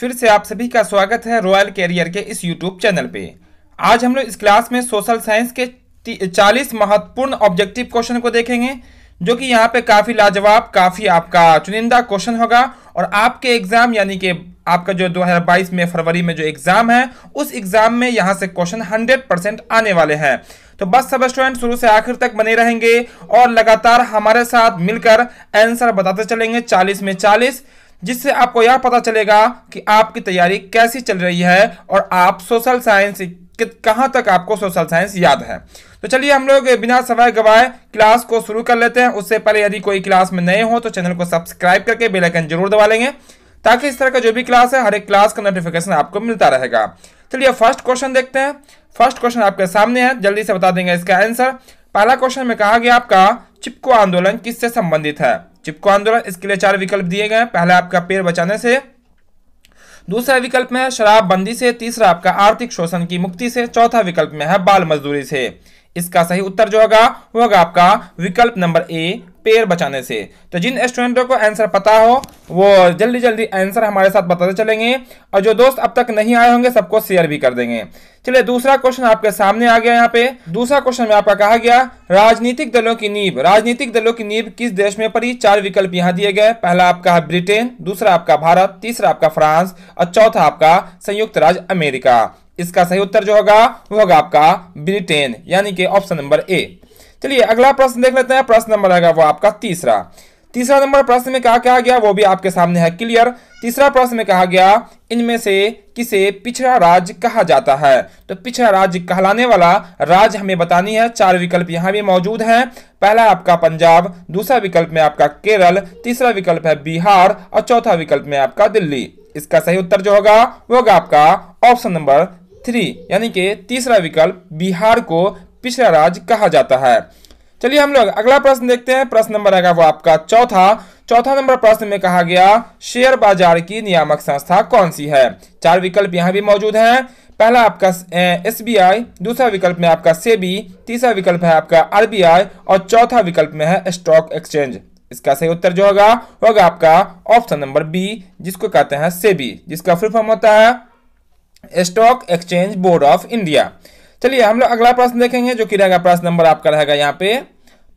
फिर से आप सभी का स्वागत है रॉयल कैरियर के इस यूट्यूब चैनल पे आज हम लोग इस क्लास में सोशल साइंस के 40 महत्वपूर्ण ऑब्जेक्टिव क्वेश्चन को देखेंगे जो कि यहाँ पे काफ़ी लाजवाब काफ़ी आपका चुनिंदा क्वेश्चन होगा और आपके एग्ज़ाम यानी कि आपका जो 2022 में फरवरी में जो एग्ज़ाम है उस एग्ज़ाम में यहाँ से क्वेश्चन 100 परसेंट आने वाले हैं तो बस सब स्टूडेंट शुरू से आखिर तक बने रहेंगे और लगातार हमारे साथ मिलकर आंसर बताते चलेंगे 40 में चालीस जिससे आपको यह पता चलेगा कि आपकी तैयारी कैसी चल रही है और आप सोशल साइंस कहाँ तक आपको सोशल साइंस याद है तो चलिए हम लोग बिना समय गवाए क्लास को शुरू कर लेते हैं उससे पहले यदि कोई क्लास में नए हो तो चैनल को सब्सक्राइब करके बेल आइकन जरूर दबा लेंगे ताकि इस तरह का जो भी क्लास है हर एक क्लास का नोटिफिकेशन आपको मिलता रहेगा चलिए फर्स्ट क्वेश्चन देखते हैं फर्स्ट क्वेश्चन आपके सामने है जल्दी से बता देंगे इसका आंसर पहला क्वेश्चन में कहा गया आपका चिपको आंदोलन किससे संबंधित है चिपको आंदोलन इसके लिए चार विकल्प दिए गए पहले आपका पेड़ बचाने से दूसरा विकल्प में है शराबबंदी से तीसरा आपका आर्थिक शोषण की मुक्ति से चौथा विकल्प में है बाल मजदूरी से इसका सही उत्तर जो होगा वो होगा आपका विकल्प नंबर ए पेयर बचाने से तो जिन स्टूडेंटों को आंसर पता हो वो जल्दी जल्दी आंसर हमारे साथ बताते चलेंगे और जो दोस्त अब तक नहीं आए होंगे सबको शेयर भी कर देंगे चलिए दूसरा क्वेश्चन आपके सामने आ गया यहाँ पे दूसरा क्वेश्चन में आपका कहा गया राजनीतिक दलों की नींव राजनीतिक दलों की नींव किस देश में पड़ी चार विकल्प यहाँ दिए गए पहला आपका है ब्रिटेन दूसरा आपका भारत तीसरा आपका फ्रांस और चौथा आपका संयुक्त राज्य अमेरिका इसका सही उत्तर जो होगा वो होगा आपका ब्रिटेन यानी कि ऑप्शन नंबर ए चलिए अगला प्रश्न देख लेते हैं प्रश्न नंबर रहेगा वो आपका तीसरा तीसरा नंबर प्रश्न में कहा कहा गया वो भी आपके सामने है क्लियर तीसरा प्रश्न में कहा गया इनमें से किसे पिछड़ा राज्य कहा जाता है तो पिछड़ा राज्य कहलाने वाला राज्य हमें बतानी है चार विकल्प यहाँ भी मौजूद हैं पहला आपका पंजाब दूसरा विकल्प में आपका केरल तीसरा विकल्प है बिहार और चौथा विकल्प में आपका दिल्ली इसका सही उत्तर जो होगा वो होगा आपका ऑप्शन नंबर थ्री यानी कि तीसरा विकल्प बिहार को पिछड़ा राज्य कहा जाता है चलिए हम लोग अगला प्रश्न देखते हैं प्रश्न नंबर आएगा वो आपका चौथा चौथा नंबर प्रश्न में कहा गया शेयर बाजार की नियामक संस्था कौन सी है चार विकल्प यहाँ भी मौजूद हैं पहला आपका एस बी आई दूसरा विकल्प में आपका सेबी तीसरा विकल्प है आपका आर और चौथा विकल्प में है स्टॉक एक्सचेंज इसका सही उत्तर जो होगा होगा आपका ऑप्शन नंबर बी जिसको कहते हैं सेबी जिसका फुल फॉर्म होता है stock exchange board of India चलिए हम लोग अगला प्रश्न देखेंगे जो कि रहेगा प्रश्न नंबर आपका रहेगा यहाँ पे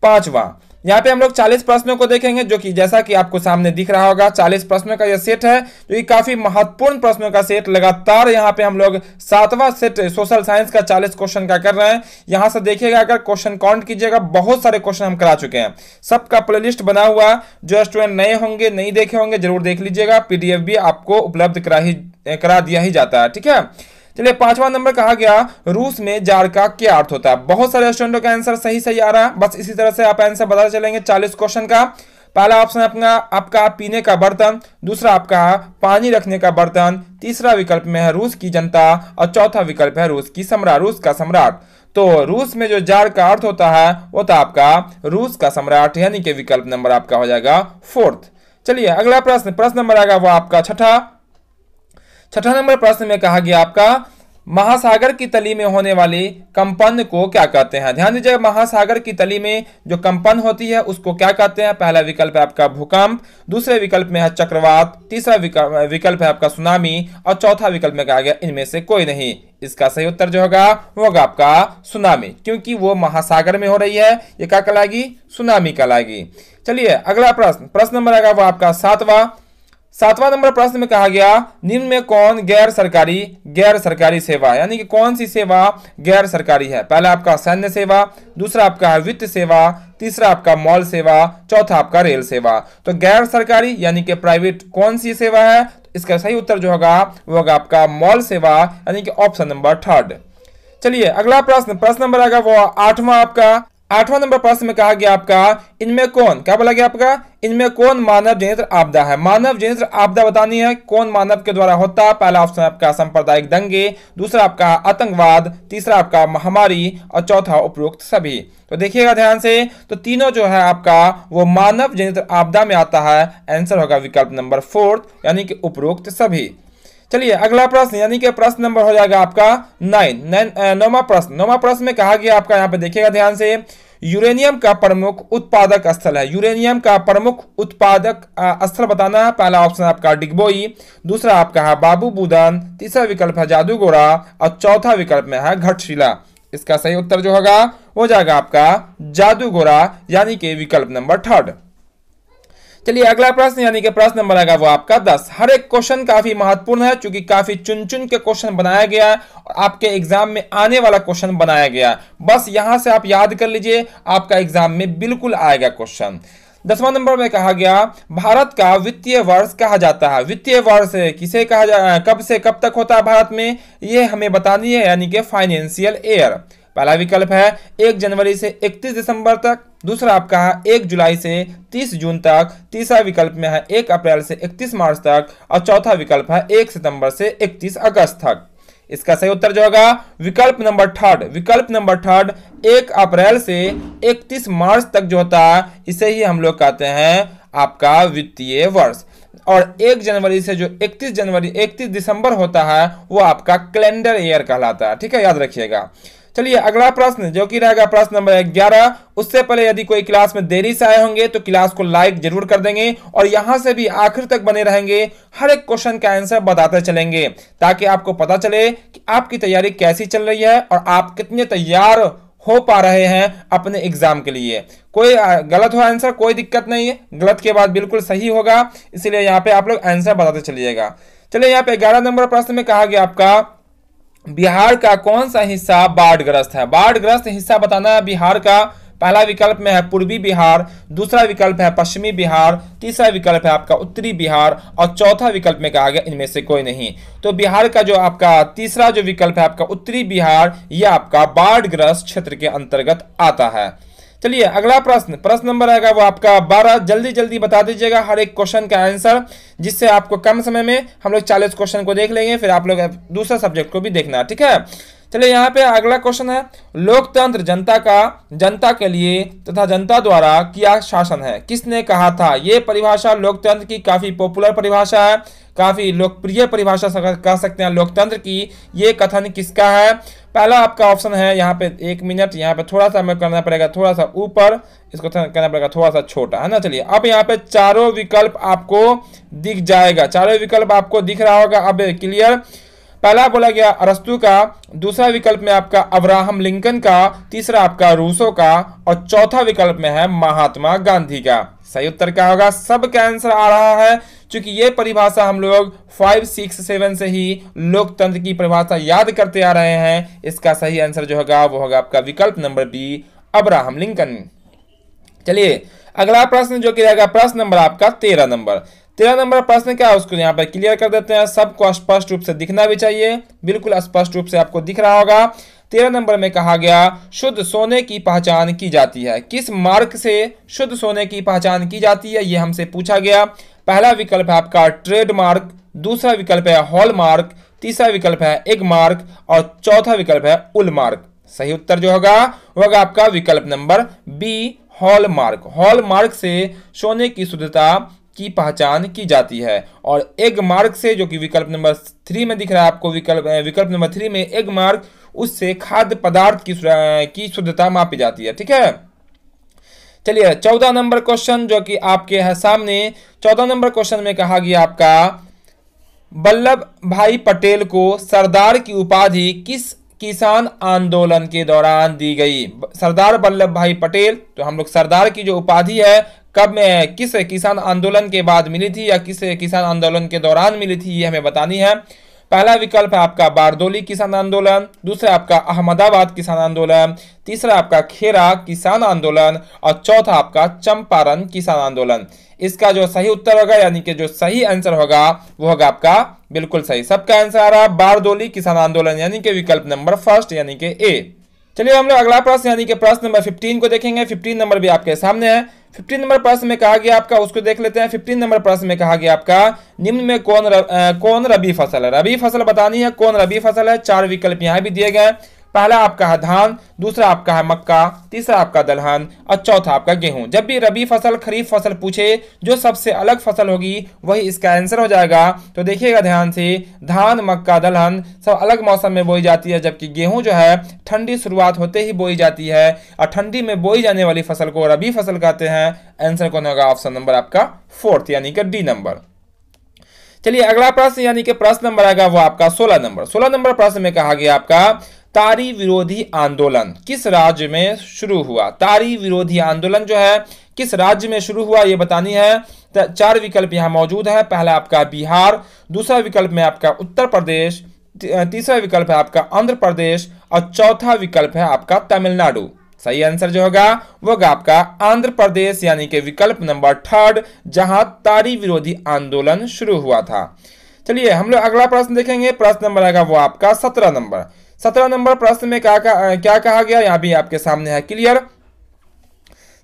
पांचवा यहाँ पे हम लोग 40 प्रश्नों को देखेंगे जो कि जैसा कि आपको सामने दिख रहा होगा 40 प्रश्नों का यह सेट है जो कि काफी महत्वपूर्ण प्रश्नों का सेट लगातार यहाँ पे हम लोग सातवां सेट सोशल साइंस का 40 क्वेश्चन का कर रहे हैं यहाँ से देखिएगा अगर क्वेश्चन काउंट कीजिएगा बहुत सारे क्वेश्चन हम करा चुके हैं सबका प्लेलिस्ट बना हुआ जो स्टूडेंट नए होंगे नहीं देखे होंगे जरूर देख लीजिएगा पीडीएफ भी आपको उपलब्ध करा ही करा दिया ही जाता है ठीक है चलिए पांचवा नंबर कहा गया रूस में जार का क्या अर्थ होता है बहुत सारे स्टूडेंटों का आंसर सही सही आ रहा है बस इसी तरह से आप आंसर बताते चलेंगे चालीस क्वेश्चन का पहला ऑप्शन अपना आपका पीने का बर्तन दूसरा आपका पानी रखने का बर्तन तीसरा विकल्प में है रूस की जनता और चौथा विकल्प है रूस की सम्राट रूस का सम्राट तो रूस में जो जार का अर्थ होता है वो था आपका रूस का सम्राट यानी कि विकल्प नंबर आपका हो जाएगा फोर्थ चलिए अगला प्रश्न प्रश्न नंबर आएगा वो आपका छठा छठा नंबर प्रश्न में कहा गया आपका महासागर की तली में होने वाले कंपन को क्या कहते हैं ध्यान दीजिए महासागर की तली में जो कंपन होती है उसको क्या कहते हैं पहला विकल्प है आपका भूकंप दूसरे विकल्प में है चक्रवात तीसरा विकल्प है आपका सुनामी और चौथा विकल्प में कहा गया इनमें से कोई नहीं इसका सही उत्तर जो होगा वो होगा आपका सुनामी क्योंकि वो महासागर में हो रही है ये क्या कहलाएगी सुनामी कहलाएगी चलिए अगला प्रश्न प्रश्न नंबर आएगा वो आपका सातवा सातवां नंबर प्रश्न में कहा गया निम्न में कौन गैर सरकारी गैर सरकारी सेवा यानी कि कौन सी सेवा गैर सरकारी है पहला आपका सैन्य सेवा दूसरा आपका है वित्त सेवा तीसरा आपका मॉल सेवा चौथा आपका रेल सेवा तो गैर सरकारी यानी कि प्राइवेट कौन सी सेवा है तो इसका सही उत्तर जो होगा वो होगा आपका मॉल सेवा यानी कि ऑप्शन नंबर थर्ड चलिए अगला प्रश्न प्रश्न नंबर आएगा वो आठवां आपका आठवां नंबर प्रश्न में कहा गया आपका इनमें कौन क्या बोला गया आपका इनमें कौन मानव जनित आपदा है मानव जनित आपदा बतानी है कौन मानव के द्वारा होता है पहला ऑप्शन आपका सांप्रदायिक दंगे दूसरा आपका आतंकवाद तीसरा आपका महामारी और चौथा उपरोक्त सभी तो देखिएगा ध्यान से तो तीनों जो है आपका वो मानव जनित आपदा में आता है आंसर होगा विकल्प नंबर फोर्थ यानी कि उपरोक्त सभी चलिए अगला प्रश्न यानी कि प्रश्न नंबर हो जाएगा आपका नाइन नाइन नौवा प्रश्न नौवा प्रश्न में कहा गया आपका यहाँ पे देखिएगा ध्यान से यूरेनियम का प्रमुख उत्पादक स्थल है यूरेनियम का प्रमुख उत्पादक स्थल बताना है पहला ऑप्शन आपका डिगबोई दूसरा आपका है बाबू बुदन तीसरा विकल्प है जादूगोरा और चौथा विकल्प में है घटशिला इसका सही उत्तर जो होगा वो जाएगा आपका जादूगोरा यानी कि विकल्प नंबर थर्ड चलिए अगला प्रश्न यानी कि प्रश्न नंबर आएगा वो आपका दस हर एक क्वेश्चन काफी महत्वपूर्ण है क्योंकि काफी चुन चुन के क्वेश्चन बनाया गया है और आपके एग्जाम में आने वाला क्वेश्चन बनाया गया बस यहां से आप याद कर लीजिए आपका एग्जाम में बिल्कुल आएगा क्वेश्चन दसवां नंबर में कहा गया भारत का वित्तीय वर्ष कहा जाता है वित्तीय वर्ष किसे कहा जा कब से कब तक होता है भारत में ये हमें बतानी है यानी कि फाइनेंशियल ईयर पहला विकल्प है एक जनवरी से इकतीस दिसंबर तक दूसरा आपका है एक जुलाई से तीस जून तक तीसरा विकल्प में है एक अप्रैल से इकतीस मार्च तक और चौथा विकल्प है एक सितंबर से इकतीस अगस्त तक इसका सही उत्तर जो होगा विकल्प नंबर थर्ड विकल्प नंबर थर्ड एक अप्रैल से इकतीस मार्च तक जो होता है इसे ही हम लोग कहते हैं आपका वित्तीय वर्ष और एक जनवरी से जो 31 जनवरी 31 दिसंबर होता है वो आपका कैलेंडर ईयर कहलाता है ठीक है याद रखिएगा चलिए अगला प्रश्न जो कि रहेगा प्रश्न नंबर ग्यारह उससे पहले यदि कोई क्लास में देरी से आए होंगे तो क्लास को लाइक जरूर कर देंगे और यहां से भी आखिर तक बने रहेंगे हर एक क्वेश्चन का आंसर बताते चलेंगे ताकि आपको पता चले कि आपकी तैयारी कैसी चल रही है और आप कितने तैयार हो पा रहे हैं अपने एग्जाम के लिए कोई गलत हो आंसर कोई दिक्कत नहीं है गलत के बाद बिल्कुल सही होगा इसीलिए यहाँ पे आप लोग आंसर बताते चलिएगा चलिए यहाँ पे ग्यारह नंबर प्रश्न में कहा गया आपका बिहार का कौन सा हिस्सा बाढ़ग्रस्त है बाढ़ग्रस्त हिस्सा बताना है बिहार का पहला विकल्प में है पूर्वी बिहार दूसरा विकल्प है पश्चिमी बिहार तीसरा विकल्प है आपका उत्तरी बिहार और चौथा विकल्प में कहा गया इनमें से कोई नहीं तो बिहार का जो आपका तीसरा जो विकल्प है आपका उत्तरी बिहार यह आपका बाढ़ग्रस्त क्षेत्र के अंतर्गत आता है चलिए अगला प्रश्न प्रश्न नंबर आएगा वो आपका बारह जल्दी जल्दी बता दीजिएगा हर एक क्वेश्चन का आंसर जिससे आपको कम समय में हम लोग चालीस क्वेश्चन को देख लेंगे फिर आप लोग दूसरा सब्जेक्ट को भी देखना ठीक है चलिए यहाँ पे अगला क्वेश्चन है लोकतंत्र जनता का जनता के लिए तथा जनता द्वारा किया शासन है किसने कहा था ये परिभाषा लोकतंत्र की काफ़ी पॉपुलर परिभाषा है काफ़ी लोकप्रिय परिभाषा कह सकते हैं लोकतंत्र की ये कथन किसका है पहला आपका ऑप्शन है यहाँ पे एक मिनट यहाँ पे थोड़ा सा हमें करना पड़ेगा थोड़ा सा ऊपर इसको करना पड़ेगा थोड़ा सा छोटा है ना चलिए अब यहाँ पे चारों विकल्प आपको दिख जाएगा चारों विकल्प आपको दिख रहा होगा अब क्लियर पहला बोला गया अरस्तु का दूसरा विकल्प में आपका अब्राहम लिंकन का तीसरा आपका रूसो का और चौथा विकल्प में है महात्मा गांधी का सही उत्तर क्या होगा सब का आंसर आ रहा है क्योंकि ये परिभाषा हम लोग फाइव सिक्स सेवन से ही लोकतंत्र की परिभाषा याद करते आ रहे हैं इसका सही आंसर जो होगा वो होगा आपका विकल्प नंबर बी अब्राहम लिंकन चलिए अगला प्रश्न जो कि रहेगा प्रश्न नंबर आपका तेरह नंबर तेरह नंबर प्रश्न क्या है उसको यहाँ पर क्लियर कर देते हैं सबको स्पष्ट रूप से दिखना भी चाहिए बिल्कुल स्पष्ट रूप से आपको दिख रहा होगा तेरह नंबर में कहा गया शुद्ध सोने की पहचान की जाती है किस मार्क से शुद्ध सोने की पहचान की जाती है यह हमसे पूछा गया पहला विकल्प है आपका ट्रेडमार्क दूसरा विकल्प है हॉलमार्क तीसरा विकल्प है एग मार्क और चौथा विकल्प है उल मार्क सही उत्तर जो होगा वह होगा आपका विकल्प नंबर बी हॉलमार्क हॉलमार्क से सोने की शुद्धता की पहचान की जाती है और एग मार्क से जो कि विकल्प नंबर थ्री में दिख रहा है आपको विकल्प विकल्प नंबर थ्री में एग मार्क उससे खाद्य पदार्थ की की शुद्धता मापी जाती है ठीक है चलिए चौदह नंबर क्वेश्चन जो कि आपके है सामने चौदह नंबर क्वेश्चन में कहा गया आपका वल्लभ भाई पटेल को सरदार की उपाधि किस किसान आंदोलन के दौरान दी गई सरदार वल्लभ भाई पटेल तो हम लोग सरदार की जो उपाधि है कब में किस किसान आंदोलन के बाद मिली थी या किस किसान आंदोलन के दौरान मिली थी ये हमें बतानी है पहला विकल्प है आपका बारदोली किसान आंदोलन दूसरा आपका अहमदाबाद किसान आंदोलन तीसरा आपका खेरा किसान आंदोलन और चौथा आपका चंपारण किसान आंदोलन इसका जो सही उत्तर होगा यानी कि जो सही आंसर होगा वो होगा आपका बिल्कुल सही सबका आंसर आ रहा है बारदोली किसान आंदोलन यानी कि विकल्प नंबर फर्स्ट यानी कि ए चलिए हम लोग अगला प्रश्न यानी कि प्रश्न नंबर 15 को देखेंगे 15 नंबर भी आपके सामने है फिफ्टीन नंबर प्रश्न में कहा गया आपका उसको देख लेते हैं फिफ्टीन नंबर प्रश्न में कहा गया आपका निम्न में कौन रब, आ, कौन रबी फसल है रबी फसल बतानी है कौन रबी फसल है चार विकल्प यहाँ भी दिए गए पहला आपका है धान दूसरा आपका है मक्का तीसरा आपका दलहन और चौथा आपका गेहूं जब भी रबी फसल खरीफ फसल पूछे जो सबसे अलग फसल होगी वही इसका आंसर हो जाएगा तो देखिएगा ध्यान से धान मक्का दलहन सब अलग मौसम में बोई जाती है जबकि गेहूं जो है ठंडी शुरुआत होते ही बोई जाती है और ठंडी में बोई जाने वाली फसल को रबी फसल कहते हैं आंसर कौन होगा ऑप्शन नंबर आपका फोर्थ यानी कि डी नंबर चलिए अगला प्रश्न यानी कि प्रश्न नंबर आएगा वो आपका सोलह नंबर सोलह नंबर प्रश्न में कहा गया आपका तारी विरोधी आंदोलन किस राज्य में शुरू हुआ तारी विरोधी आंदोलन जो है किस राज्य में शुरू हुआ यह बतानी है चार विकल्प यहाँ मौजूद है पहला आपका बिहार दूसरा विकल्प में आपका उत्तर प्रदेश तीसरा विकल्प है आपका आंध्र प्रदेश और चौथा विकल्प है आपका तमिलनाडु सही आंसर जो होगा वो होगा आपका आंध्र प्रदेश यानी कि विकल्प नंबर थर्ड जहां तारी विरोधी आंदोलन शुरू हुआ था चलिए हम लोग अगला प्रश्न देखेंगे प्रश्न नंबर आएगा वो आपका सत्रह नंबर सत्रह नंबर प्रश्न में क्या क्या कहा गया यहाँ भी आपके सामने है क्लियर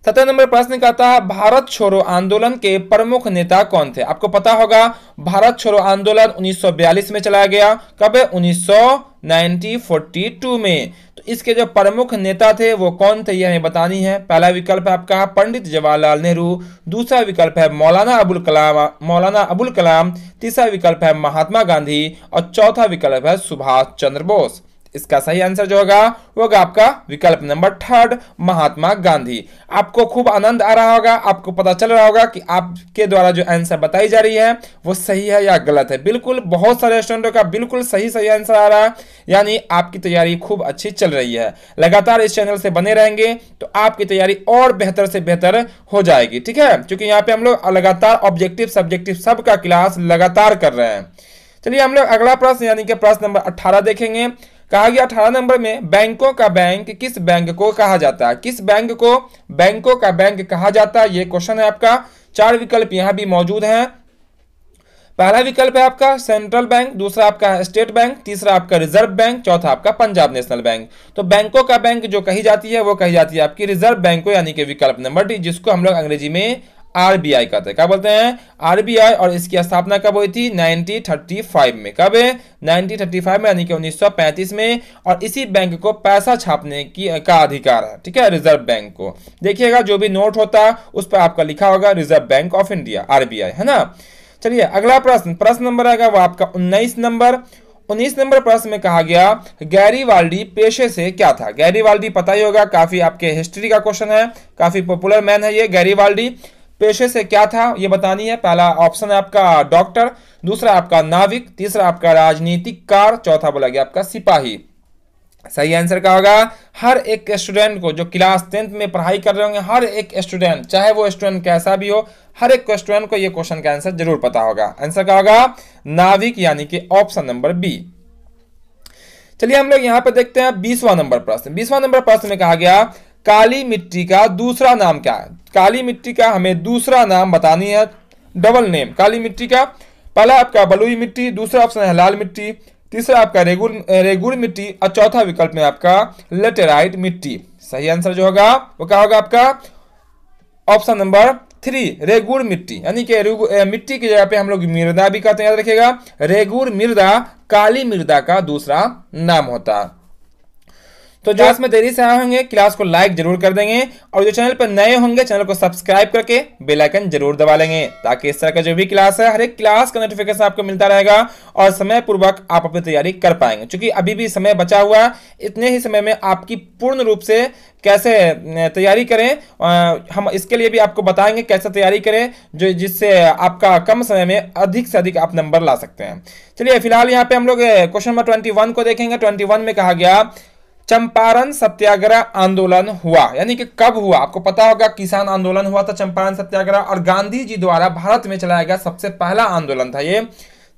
सत्रह नंबर प्रश्न कहता है भारत छोड़ो आंदोलन के प्रमुख नेता कौन थे आपको पता होगा भारत छोड़ो आंदोलन 1942 में चलाया गया कब है उन्नीस में तो इसके जो प्रमुख नेता थे वो कौन थे यह बतानी है पहला विकल्प है आपका पंडित जवाहरलाल नेहरू दूसरा विकल्प है मौलाना अबुल कलाम मौलाना अबुल कलाम तीसरा विकल्प है महात्मा गांधी और चौथा विकल्प है सुभाष चंद्र बोस इसका सही आंसर जो होगा वो होगा आपका विकल्प नंबर थर्ड महात्मा गांधी आपको खूब आनंद आ रहा होगा आपको पता चल रहा होगा कि आपके द्वारा जो आंसर बताई जा रही है वो सही है या गलत है बिल्कुल बहुत सारे स्टूडेंटों का बिल्कुल सही सही आंसर आ रहा है यानी आपकी तैयारी खूब अच्छी चल रही है लगातार इस चैनल से बने रहेंगे तो आपकी तैयारी और बेहतर से बेहतर हो जाएगी ठीक है क्योंकि यहाँ पे हम लोग लगातार ऑब्जेक्टिव सब्जेक्टिव सबका क्लास लगातार कर रहे हैं चलिए हम लोग अगला प्रश्न यानी कि प्रश्न नंबर 18 देखेंगे कहा गया अठारह नंबर में बैंकों का बैंक किस बैंक को कहा जाता है किस बैंक को बैंकों का बैंक कहा जाता है ये क्वेश्चन है आपका चार विकल्प यहां भी मौजूद हैं पहला विकल्प है आपका सेंट्रल बैंक दूसरा आपका स्टेट बैंक तीसरा आपका रिजर्व बैंक चौथा आपका पंजाब नेशनल बैंक तो बैंकों का बैंक जो कही जाती है वो कही जाती है आपकी रिजर्व बैंक को यानी कि विकल्प नंबर डी जिसको हम लोग अंग्रेजी में आरबीआई का था क्या बोलते हैं आरबीआई और इसकी स्थापना कब हुई थी 1935 में कब है 1935 में यानी कि 1935 में और इसी बैंक को पैसा छापने की का अधिकार है ठीक है रिजर्व बैंक को देखिएगा जो भी नोट होता उस पर आपका लिखा होगा Reserve Bank of India RBI है ना चलिए अगला प्रश्न प्रश्न नंबर आएगा वो आपका उन्नीस नंबर उन्नीस नंबर प्रश्न में कहा गया गैरी वाल्डी पेशे से क्या था गैरी वाल्डी पता ही होगा काफी आपके हिस्ट्री का क्वेश्चन है काफी पॉपुलर मैन है ये गैरी वाल्डी पेशे से क्या था ये बतानी है पहला ऑप्शन है आपका डॉक्टर दूसरा आपका नाविक तीसरा आपका राजनीतिक कार चौथा बोला गया आपका सिपाही सही आंसर क्या होगा हर एक स्टूडेंट को जो क्लास टेंथ में पढ़ाई कर रहे होंगे हर एक स्टूडेंट चाहे वो स्टूडेंट कैसा भी हो हर एक स्टूडेंट को ये क्वेश्चन का आंसर जरूर पता होगा आंसर क्या होगा नाविक यानी कि ऑप्शन नंबर बी चलिए हम लोग यहां पर देखते हैं बीसवा नंबर प्रश्न बीसवा नंबर प्रश्न में कहा गया काली मिट्टी का दूसरा नाम क्या है काली मिट्टी का हमें दूसरा नाम बतानी है डबल नेम काली मिट्टी का पहला आपका बलुई मिट्टी दूसरा ऑप्शन है लाल मिट्टी तीसरा आपका रेगुल रेगुल मिट्टी और चौथा विकल्प में आपका लेटेराइट मिट्टी सही आंसर जो होगा वो क्या होगा आपका ऑप्शन नंबर थ्री रेगुर मिट्टी यानी कि मिट्टी की जगह पे हम लोग मृदा भी कहते हैं याद रखिएगा रेगुर मृदा काली मृदा का दूसरा नाम होता है तो जो इसमें देरी से आए होंगे क्लास को लाइक जरूर कर देंगे और जो चैनल पर नए होंगे चैनल को सब्सक्राइब करके बेलाइकन जरूर दबा लेंगे ताकि इस तरह का जो भी क्लास है हर एक क्लास का नोटिफिकेशन आपको मिलता रहेगा और समय पूर्वक आप अपनी तैयारी कर पाएंगे क्योंकि अभी भी समय बचा हुआ इतने ही समय में आपकी पूर्ण रूप से कैसे तैयारी करें हम इसके लिए भी आपको बताएंगे कैसे तैयारी करें जो जिससे आपका कम समय में अधिक से अधिक आप नंबर ला सकते हैं चलिए फिलहाल यहाँ पे हम लोग क्वेश्चन नंबर ट्वेंटी वन को देखेंगे ट्वेंटी वन में कहा गया चंपारण सत्याग्रह आंदोलन हुआ यानी कि कब हुआ आपको पता होगा किसान आंदोलन हुआ था चंपारण सत्याग्रह और गांधी जी द्वारा भारत में चलाया गया सबसे पहला आंदोलन था ये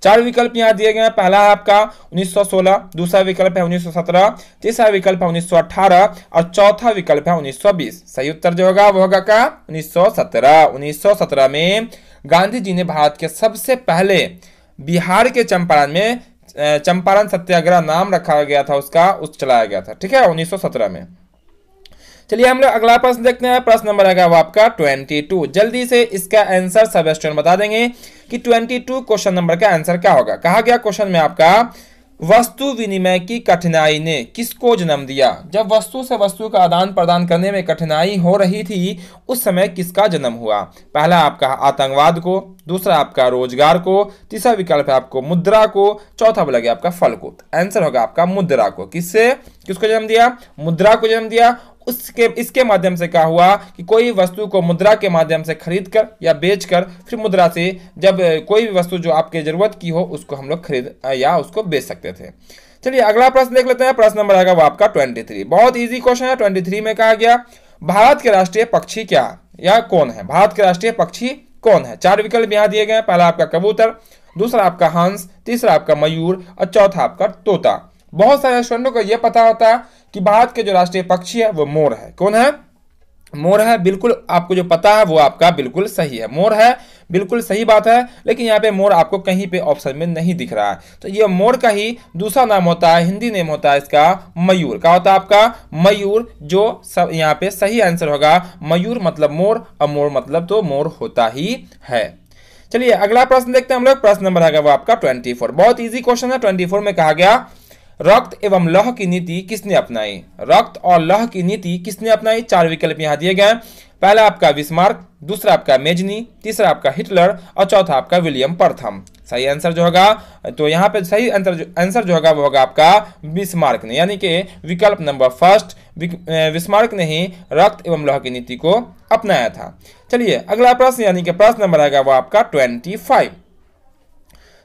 चार विकल्प यहाँ दिए गए हैं पहला है आपका 1916 दूसरा विकल्प है 1917 तीसरा विकल्प है 1918 और चौथा विकल्प है 1920 सही उत्तर जो होगा वो होगा का 1917 1917 में गांधी जी ने भारत के सबसे पहले बिहार के चंपारण में चंपारण सत्याग्रह नाम रखा गया था उसका उस चलाया गया था ठीक है 1917 में चलिए हम लोग अगला प्रश्न देखते हैं प्रश्न नंबर आएगा वो आपका 22 जल्दी से इसका आंसर सब स्टूडेंट बता देंगे कि 22 क्वेश्चन नंबर का आंसर क्या होगा कहा गया क्वेश्चन में आपका वस्तु विनिमय की कठिनाई ने किसको जन्म दिया जब वस्तु से वस्तु का आदान प्रदान करने में कठिनाई हो रही थी उस समय किसका जन्म हुआ पहला आपका आतंकवाद को दूसरा आपका रोजगार को तीसरा विकल्प है आपको मुद्रा को चौथा बोला गया आपका फल को आंसर तो होगा आपका मुद्रा को किससे किसको जन्म दिया मुद्रा को जन्म दिया उसके इसके माध्यम से क्या हुआ कि कोई भी वस्तु को मुद्रा के माध्यम से खरीद कर या बेच कर फिर मुद्रा से जब कोई भी वस्तु जो आपके ज़रूरत की हो उसको हम लोग खरीद या उसको बेच सकते थे चलिए अगला प्रश्न देख लेते हैं प्रश्न नंबर आएगा वो आपका ट्वेंटी थ्री बहुत ईजी क्वेश्चन है ट्वेंटी थ्री में कहा गया भारत के राष्ट्रीय पक्षी क्या या कौन है भारत के राष्ट्रीय पक्षी कौन है चार विकल्प यहाँ दिए गए हैं पहला आपका कबूतर दूसरा आपका हंस तीसरा आपका मयूर और चौथा आपका तोता बहुत सारे स्टूडेंटों को यह पता होता है कि भारत के जो राष्ट्रीय पक्षी है वो मोर है कौन है मोर है बिल्कुल आपको जो पता है वो आपका बिल्कुल सही है मोर है बिल्कुल सही बात है लेकिन यहाँ पे मोर आपको कहीं पे ऑप्शन में नहीं दिख रहा है तो ये मोर का ही दूसरा नाम होता है हिंदी नेम होता है इसका मयूर क्या होता है आपका मयूर जो सब यहाँ पे सही आंसर होगा मयूर मतलब मोर और मोर मतलब तो मोर होता ही है चलिए अगला प्रश्न देखते हैं हम लोग प्रश्न नंबर है वो आपका ट्वेंटी बहुत ईजी क्वेश्चन है ट्वेंटी में कहा गया रक्त एवं लौह की नीति किसने अपनाई रक्त और लौह की नीति किसने अपनाई चार विकल्प यहाँ दिए गए पहला आपका विस्मार्क दूसरा आपका मेजनी तीसरा आपका हिटलर और चौथा आपका विलियम प्रथम सही आंसर जो होगा तो यहाँ पे सही आंसर जो होगा वो होगा आपका विस्मार्क ने यानी कि विकल्प नंबर फर्स्ट विस्मार्क ने ही रक्त एवं लोह की नीति को अपनाया था चलिए अगला प्रश्न यानी कि प्रश्न नंबर आएगा वो आपका twenty five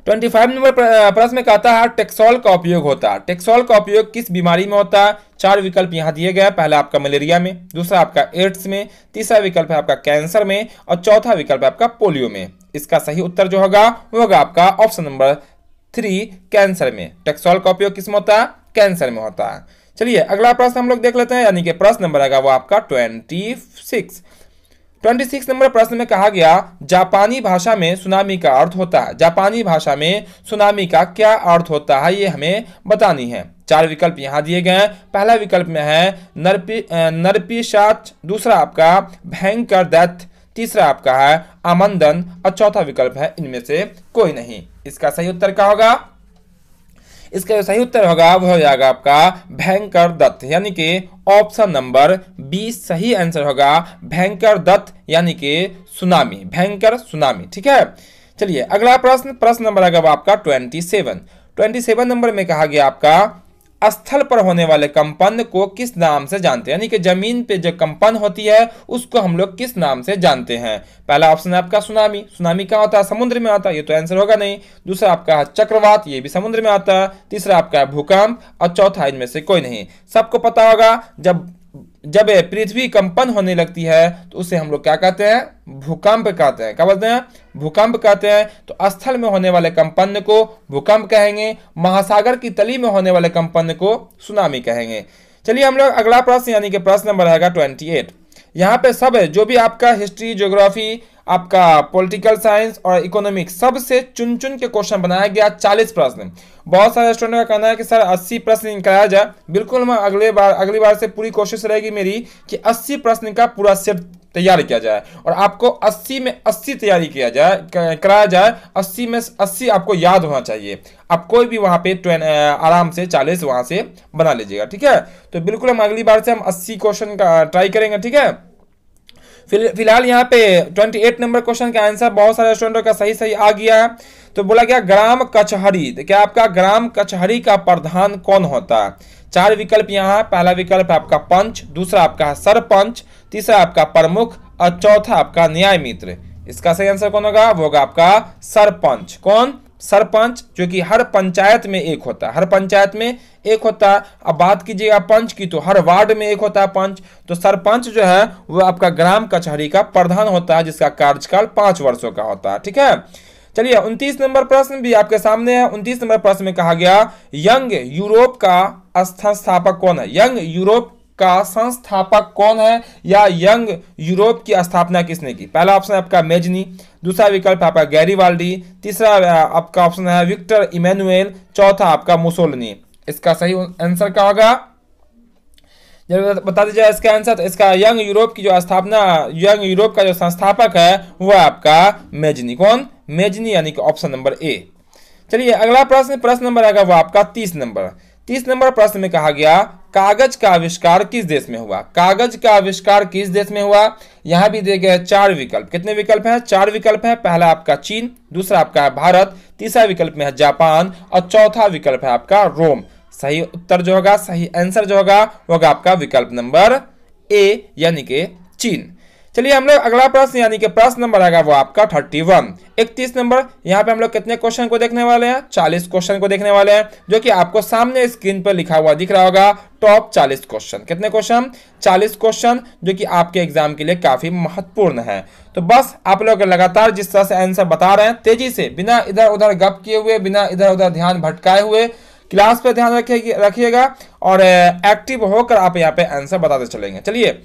twenty five number प्रश्न कहता है टेक्सॉल का उपयोग होता है टेक्सॉल का उपयोग किस बीमारी में होता है चार विकल्प यहाँ दिए गए पहला आपका मलेरिया में दूसरा आपका एड्स में तीसरा विकल्प है आपका कैंसर में और चौथा विकल्प है आपका पोलियो में इसका सही उत्तर जो होगा वो होगा आपका ऑप्शन नंबर थ्री कैंसर में टेक्सॉल का उपयोग किस में होता है कैंसर में होता है चलिए अगला प्रश्न हम लोग देख लेते हैं यानी कि प्रश्न नंबर आएगा वो आपका ट्वेंटी सिक्स 26 नंबर प्रश्न में कहा गया जापानी भाषा में सुनामी का अर्थ होता है जापानी भाषा में सुनामी का क्या अर्थ होता है ये हमें बतानी है चार विकल्प यहाँ दिए गए पहला विकल्प में है नरपी नरपिशाच दूसरा आपका भयंकर दत्त तीसरा आपका है आमंदन और चौथा विकल्प है इनमें से कोई नहीं इसका सही उत्तर क्या होगा इसका जो सही उत्तर होगा वह हो जाएगा आपका भयंकर दत्त यानी कि ऑप्शन नंबर बी सही आंसर होगा भयंकर दत्त यानी कि सुनामी भयंकर सुनामी ठीक है चलिए अगला प्रश्न प्रश्न नंबर आएगा आपका twenty seven twenty seven number में कहा गया आपका स्थल पर होने वाले कंपन को किस नाम से जानते हैं यानी कि जमीन पे जो कंपन होती है उसको हम लोग किस नाम से जानते हैं पहला ऑप्शन है आपका सुनामी सुनामी कहाँ होता है समुद्र में आता है ये तो आंसर होगा नहीं दूसरा आपका है चक्रवात ये भी समुद्र में आता है तीसरा आपका है भूकंप और चौथा इनमें से कोई नहीं सबको पता होगा जब जब पृथ्वी कंपन होने लगती है तो उसे हम लोग क्या कहते हैं भूकंप कहते हैं क्या बोलते हैं भूकंप कहते हैं तो स्थल में होने वाले कंपन को भूकंप कहेंगे महासागर की तली में होने वाले कंपन को सुनामी कहेंगे चलिए हम लोग अगला प्रश्न यानी कि प्रश्न नंबर रहेगा ट्वेंटी एट यहाँ पे सब है जो भी आपका हिस्ट्री ज्योग्राफी आपका पॉलिटिकल साइंस और इकोनॉमिक सबसे चुन चुन के क्वेश्चन बनाया गया चालीस प्रश्न बहुत सारे स्टूडेंट का कहना है कि सर अस्सी प्रश्न कराया जाए बिल्कुल मैं अगले बार अगली बार से पूरी कोशिश रहेगी मेरी कि अस्सी प्रश्न का पूरा सेट तैयार किया जाए और आपको 80 में 80 तैयारी किया जाए कराया जाए 80 में 80 आपको याद होना चाहिए आप कोई भी वहां पे आराम से 40 वहां से बना लीजिएगा ठीक है तो बिल्कुल हम अगली बार से हम 80 क्वेश्चन का ट्राई करेंगे ठीक है फिलहाल यहाँ पे 28 नंबर क्वेश्चन का आंसर बहुत सारे स्टूडेंटों का सही सही आ गया है तो बोला गया ग्राम कचहरी देखिए आपका ग्राम कचहरी का प्रधान कौन होता है चार विकल्प यहाँ पहला विकल्प है आपका पंच दूसरा आपका सरपंच तीसरा आपका प्रमुख और चौथा आपका न्याय मित्र इसका सही आंसर कौन होगा वो होगा आपका सरपंच कौन सरपंच जो कि हर पंचायत में एक होता है हर पंचायत में एक होता है अब बात कीजिएगा पंच की तो हर वार्ड में एक होता है पंच तो सरपंच जो है वो आपका ग्राम कचहरी का प्रधान होता है जिसका कार्यकाल पांच वर्षों का होता है ठीक है चलिए उनतीस नंबर प्रश्न भी आपके सामने है उनतीस नंबर प्रश्न में कहा गया यंग यूरोप का स्थापक कौन है यंग यूरोप का संस्थापक कौन है या यंग यूरोप की स्थापना किसने की पहला ऑप्शन है आपका मेजनी दूसरा विकल्प आपका गैरी वाल्डी तीसरा आपका ऑप्शन है विक्टर इमेनुएल चौथा आपका मुसोलनी इसका सही आंसर क्या होगा जब बता दीजिए इसका आंसर तो इसका यंग यूरोप की जो स्थापना यंग यूरोप का जो संस्थापक है वह आपका मेजनी कौन मेजनी यानी कि ऑप्शन नंबर ए चलिए अगला प्रश्न प्रश्न नंबर आएगा वो आपका तीस नंबर तीस नंबर प्रश्न में कहा गया कागज का आविष्कार किस देश में हुआ कागज का आविष्कार किस देश में हुआ यहां भी दिए गए चार विकल्प कितने विकल्प हैं चार विकल्प है पहला आपका चीन दूसरा आपका है भारत तीसरा विकल्प में है जापान और चौथा विकल्प है आपका रोम सही उत्तर जो होगा सही आंसर जो होगा होगा आपका विकल्प नंबर ए यानी कि चीन चलिए हम लोग अगला प्रश्न यानी कि प्रश्न नंबर आएगा वो आपका थर्टी वन इकतीस नंबर यहाँ पे हम लोग कितने क्वेश्चन को देखने वाले हैं चालीस क्वेश्चन को देखने वाले हैं जो कि आपको सामने स्क्रीन पर लिखा हुआ दिख रहा होगा टॉप चालीस क्वेश्चन कितने क्वेश्चन चालीस क्वेश्चन जो कि आपके एग्जाम के लिए काफी महत्वपूर्ण है तो बस आप लोग लगातार जिस तरह से आंसर बता रहे हैं तेजी से बिना इधर उधर गप किए हुए बिना इधर उधर ध्यान भटकाए हुए क्लास पर ध्यान रखिएगा और एक्टिव होकर आप यहाँ पे आंसर बताते चलेंगे चलिए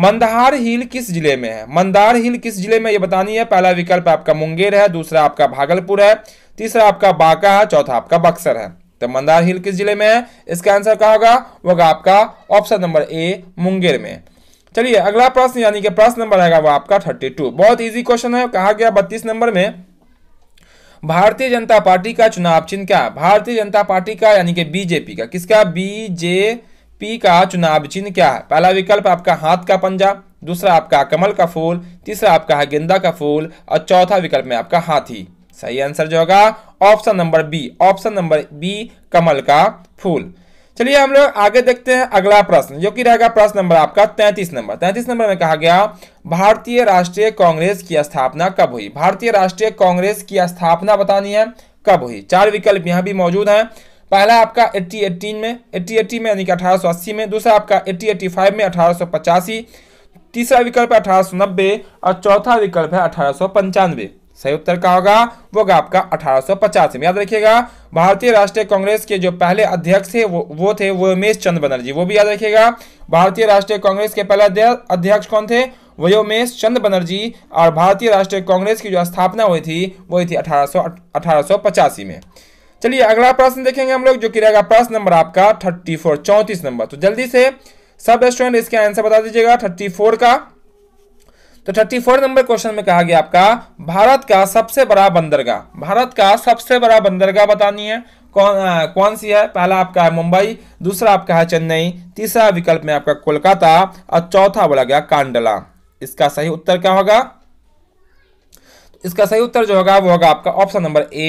मंदार हिल किस जिले में है मंदार हिल किस जिले में ये बतानी है पहला विकल्प आपका मुंगेर है दूसरा आपका भागलपुर है तीसरा आपका बांका है चौथा आपका बक्सर है तो मंदार हिल किस जिले में है इसका आंसर क्या होगा वो आपका ऑप्शन नंबर ए मुंगेर में चलिए अगला प्रश्न यानी कि प्रश्न नंबर आएगा वो आपका थर्टी टू बहुत ईजी क्वेश्चन है कहा गया बत्तीस नंबर में भारतीय जनता पार्टी का चुनाव चिन्ह क्या भारतीय जनता पार्टी का यानी कि बीजेपी का किसका बीजेपी पी का चुनाव चिन्ह क्या है पहला विकल्प आपका हाथ का पंजा दूसरा आपका कमल का फूल तीसरा आपका है गेंदा का फूल और चौथा विकल्प में आपका हाथी सही आंसर जो होगा option number B option number B कमल का फूल चलिए हम लोग आगे देखते हैं अगला प्रश्न जो कि रहेगा प्रश्न नंबर आपका तैतीस नंबर तैतीस नंबर में कहा गया भारतीय राष्ट्रीय कांग्रेस की स्थापना कब हुई भारतीय राष्ट्रीय कांग्रेस की स्थापना बतानी है कब हुई चार विकल्प यहां भी मौजूद हैं पहला आपका एट्टी एट्टीन में एट्टी एट्टी में यानी कि अठारह सौ अस्सी में दूसरा आपका एट्टी एट्टी फाइव में अठारह सौ पचासी तीसरा विकल्प है अठारह सौ नब्बे और चौथा विकल्प है अठारह सौ पंचानवे सही उत्तर क्या होगा वो होगा आपका अठारह सौ में याद रखिएगा भारतीय राष्ट्रीय कांग्रेस के जो पहले अध्यक्ष थे वो वो थे वो उमेश चंद्र बनर्जी वो भी याद रखिएगा भारतीय राष्ट्रीय कांग्रेस के पहले अध्यक्ष कौन थे उमेश चंद्र बनर्जी और भारतीय राष्ट्रीय कांग्रेस की जो स्थापना हुई थी वो हुई थी अठारह सौ में चलिए अगला प्रश्न देखेंगे हम लोग जो कि रहेगा प्रश्न नंबर आपका थर्टी फोर चौंतीस नंबर तो जल्दी से सब स्टूडेंट इसके आंसर बता दीजिएगा थर्टी फोर का तो थर्टी फोर नंबर क्वेश्चन में कहा गया आपका भारत का सबसे बड़ा बंदरगाह भारत का सबसे बड़ा बंदरगाह बतानी है कौन आ, कौन सी है पहला आपका है मुंबई दूसरा आपका है चेन्नई तीसरा विकल्प में आपका कोलकाता और चौथा बोला गया कांडला इसका सही उत्तर क्या होगा इसका सही उत्तर जो होगा वो होगा आपका ऑप्शन नंबर ए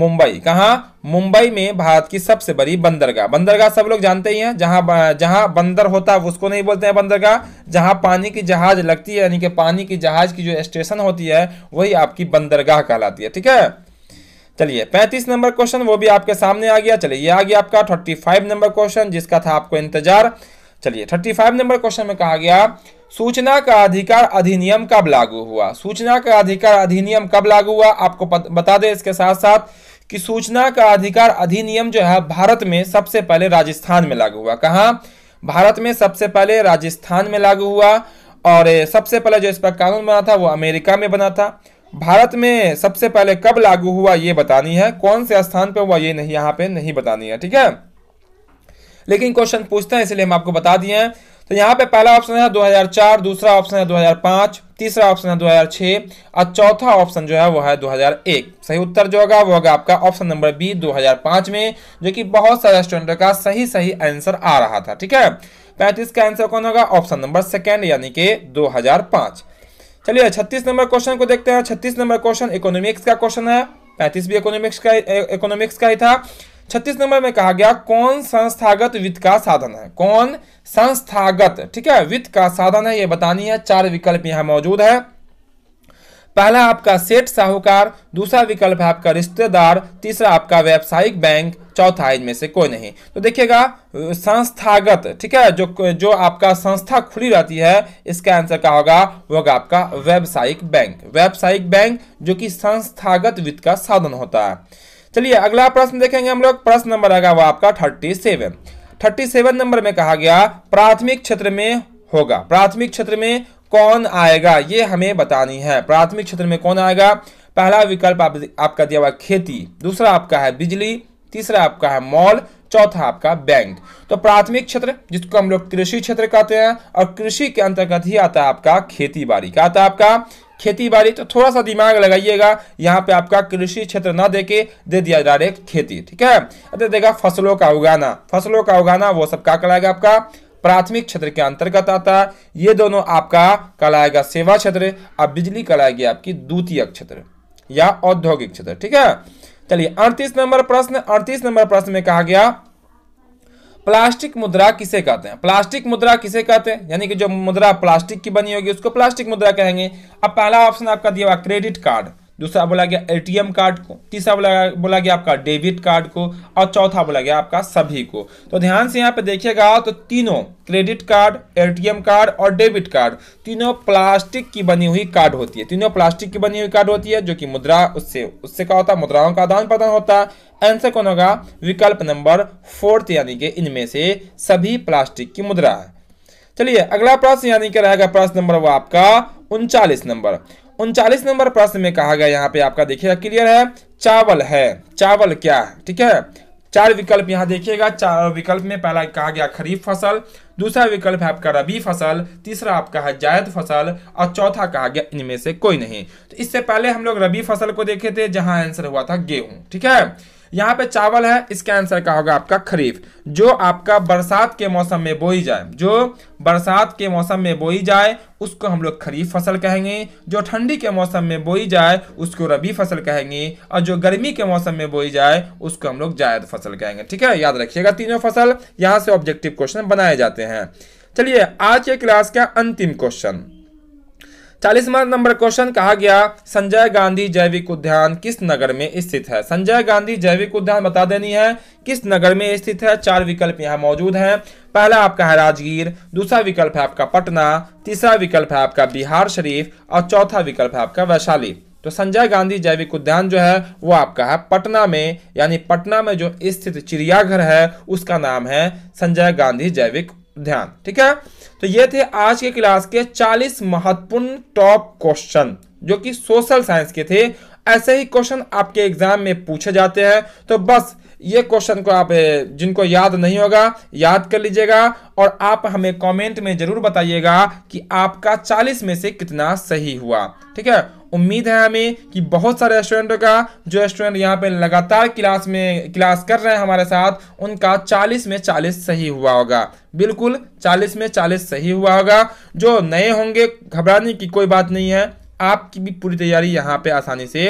मुंबई कहाँ मुंबई में भारत की सबसे बड़ी बंदरगाह बंदरगाह सब लोग जानते ही हैं जहाँ जहाँ बंदर होता है उसको नहीं बोलते हैं बंदरगाह जहाँ पानी की जहाज लगती है यानी कि पानी की जहाज की जो स्टेशन होती है वही आपकी बंदरगाह कहलाती है ठीक है चलिए 35 नंबर क्वेश्चन वो भी आपके सामने आ गया चलिए ये आ गया आपका 35 नंबर क्वेश्चन जिसका था आपको इंतजार चलिए 35 नंबर क्वेश्चन में कहा गया सूचना का अधिकार अधिनियम कब लागू हुआ सूचना का अधिकार अधिनियम कब लागू हुआ आपको बता दें इसके साथ साथ कि सूचना का अधिकार अधिनियम जो है भारत में सबसे पहले राजस्थान में लागू हुआ कहा भारत में सबसे पहले राजस्थान में लागू हुआ और सबसे पहले जो इस पर कानून बना था वो अमेरिका में बना था भारत में सबसे पहले कब लागू हुआ ये बतानी है कौन से स्थान पे हुआ ये नहीं यहाँ पे नहीं बतानी है ठीक है लेकिन क्वेश्चन पूछते हैं इसलिए हम आपको बता दिए हैं तो यहाँ पे पहला ऑप्शन है 2004 दूसरा ऑप्शन है 2005 तीसरा ऑप्शन है 2006 और चौथा ऑप्शन जो है वो है 2001 सही उत्तर जो होगा वो होगा आपका ऑप्शन नंबर बी 2005 में जो कि बहुत सारे स्टूडेंटों का सही सही आंसर आ रहा था ठीक है पैंतीस का आंसर कौन होगा ऑप्शन नंबर सेकेंड यानी कि दो चलिए छत्तीस नंबर क्वेश्चन को देखते हैं छत्तीस नंबर क्वेश्चन इकोनॉमिक्स का क्वेश्चन है पैंतीस भी इकोनॉमिक्स का इकोनॉमिक्स का ही था छत्तीस नंबर में कहा गया कौन संस्थागत वित्त का साधन है कौन संस्थागत ठीक है वित्त का साधन है ये बतानी है चार विकल्प यहां मौजूद है पहला आपका सेठ साहूकार दूसरा विकल्प है आपका रिश्तेदार तीसरा आपका व्यावसायिक बैंक चौथा इनमें से कोई नहीं तो देखिएगा संस्थागत ठीक है जो जो आपका संस्था खुली रहती है इसका आंसर क्या होगा वो होगा आपका व्यावसायिक बैंक व्यावसायिक बैंक जो कि संस्थागत वित्त का साधन होता है चलिए अगला प्रश्न देखेंगे हम लोग प्रश्न नंबर आएगा वो आपका thirty seven thirty seven number में कहा गया प्राथमिक क्षेत्र में होगा प्राथमिक क्षेत्र में कौन आएगा ये हमें बतानी है प्राथमिक क्षेत्र में कौन आएगा पहला विकल्प आप, आपका दिया हुआ खेती दूसरा आपका है बिजली तीसरा आपका है मॉल चौथा आपका बैंक तो प्राथमिक क्षेत्र जिसको हम लोग कृषि क्षेत्र कहते हैं और कृषि के अंतर्गत ही आता है आपका खेती बाड़ी का आता है आपका खेती बाड़ी तो थोड़ा सा दिमाग लगाइएगा यहाँ पे आपका कृषि क्षेत्र ना देके दे दिया है खेती ठीक है दे देखा फसलों का उगाना फसलों का उगाना वो सब क्या कराएगा आपका प्राथमिक क्षेत्र के अंतर्गत आता है ये दोनों आपका कहलाएगा सेवा क्षेत्र और बिजली कहलाएगी आपकी द्वितीय क्षेत्र या औद्योगिक क्षेत्र ठीक है चलिए अड़तीस नंबर प्रश्न अड़तीस नंबर प्रश्न में कहा गया प्लास्टिक मुद्रा किसे कहते हैं प्लास्टिक मुद्रा किसे कहते हैं यानी कि जो मुद्रा प्लास्टिक की बनी होगी उसको प्लास्टिक मुद्रा कहेंगे अब पहला ऑप्शन आपका दिया हुआ क्रेडिट कार्ड दूसरा बोला गया एटीएम कार्ड को तीसरा बोला बोला गया आपका डेबिट कार्ड को और चौथा बोला गया आपका सभी को तो ध्यान से यहाँ पे देखिएगा तो तीनों क्रेडिट कार्ड एटीएम कार्ड और डेबिट कार्ड तीनों प्लास्टिक की बनी हुई कार्ड होती है तीनों प्लास्टिक की बनी हुई कार्ड होती है जो कि मुद्रा उससे उससे क्या होता है मुद्राओं का आदान प्रदान होता है आंसर कौन होगा विकल्प नंबर फोर्थ यानी कि इनमें से सभी प्लास्टिक की मुद्रा है चलिए अगला प्रश्न यानी कि रहेगा प्रश्न नंबर वो आपका उनचालीस नंबर उनचालीस नंबर प्रश्न में कहा गया यहाँ पे आपका देखिएगा क्लियर है चावल है चावल क्या है ठीक है चार विकल्प यहाँ देखिएगा चार विकल्प में पहला कहा गया खरीफ फसल दूसरा विकल्प है आपका रबी फसल तीसरा आपका है जायद फसल और चौथा कहा गया इनमें से कोई नहीं तो इससे पहले हम लोग रबी फसल को देखे थे जहां आंसर हुआ था गेहूं ठीक है यहाँ पे चावल है इसका आंसर क्या होगा आपका खरीफ जो आपका बरसात के मौसम में बोई जाए जो बरसात के मौसम में बोई जाए उसको हम लोग खरीफ फसल कहेंगे जो ठंडी के मौसम में बोई जाए उसको रबी फसल कहेंगे और जो गर्मी के मौसम में बोई जाए उसको हम लोग जायद फसल कहेंगे ठीक है याद रखिएगा तीनों फसल यहाँ से ऑब्जेक्टिव क्वेश्चन बनाए जाते हैं चलिए आज के क्लास का अंतिम क्वेश्चन चालीसवा नंबर क्वेश्चन कहा गया संजय गांधी जैविक उद्यान किस नगर में स्थित है संजय गांधी जैविक उद्यान बता देनी है किस नगर में स्थित है चार विकल्प यहाँ मौजूद हैं पहला आपका है राजगीर दूसरा विकल्प है आपका पटना तीसरा विकल्प है आपका बिहार शरीफ और चौथा विकल्प है आपका वैशाली तो संजय गांधी जैविक उद्यान जो है वो आपका है पटना में यानी पटना में जो स्थित चिड़ियाघर है उसका नाम है संजय गांधी जैविक ध्यान ठीक है तो ये थे आज के क्लास के 40 महत्वपूर्ण टॉप क्वेश्चन जो कि सोशल साइंस के थे ऐसे ही क्वेश्चन आपके एग्जाम में पूछे जाते हैं तो बस ये क्वेश्चन को आप जिनको याद नहीं होगा याद कर लीजिएगा और आप हमें कमेंट में जरूर बताइएगा कि आपका 40 में से कितना सही हुआ ठीक है उम्मीद है हमें कि बहुत सारे स्टूडेंटों का जो स्टूडेंट यहाँ पे लगातार क्लास में क्लास कर रहे हैं हमारे साथ उनका 40 में 40 सही हुआ होगा बिल्कुल 40 में 40 सही हुआ होगा जो नए होंगे घबराने की कोई बात नहीं है आपकी भी पूरी तैयारी यहाँ पे आसानी से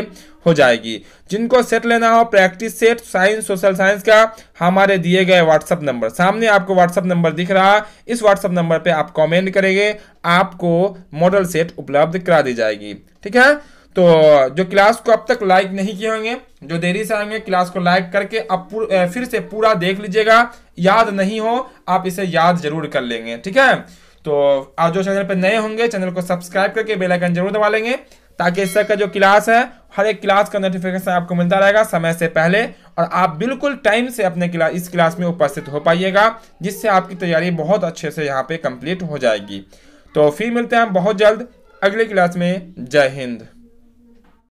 हो जाएगी जिनको सेट लेना हो practice set science social science का हमारे दिए गए व्हाट्सअप नंबर सामने आपको व्हाट्सअप नंबर दिख रहा इस व्हाट्सअप नंबर पे आप कमेंट करेंगे आपको मॉडल सेट उपलब्ध करा दी जाएगी ठीक है तो जो क्लास को अब तक लाइक नहीं किए होंगे जो देरी से आएंगे क्लास को लाइक करके अब फिर से पूरा देख लीजिएगा याद नहीं हो आप इसे याद जरूर कर लेंगे ठीक है तो आप जो चैनल पर नए होंगे चैनल को सब्सक्राइब करके बेल आइकन जरूर दबा लेंगे ताकि इस तरह का जो क्लास है हर एक क्लास का नोटिफिकेशन आपको मिलता रहेगा समय से पहले और आप बिल्कुल टाइम से अपने क्लास इस क्लास में उपस्थित हो पाइएगा जिससे आपकी तैयारी बहुत अच्छे से यहाँ पे कंप्लीट हो जाएगी तो फिर मिलते हैं हम बहुत जल्द अगले क्लास में जय हिंद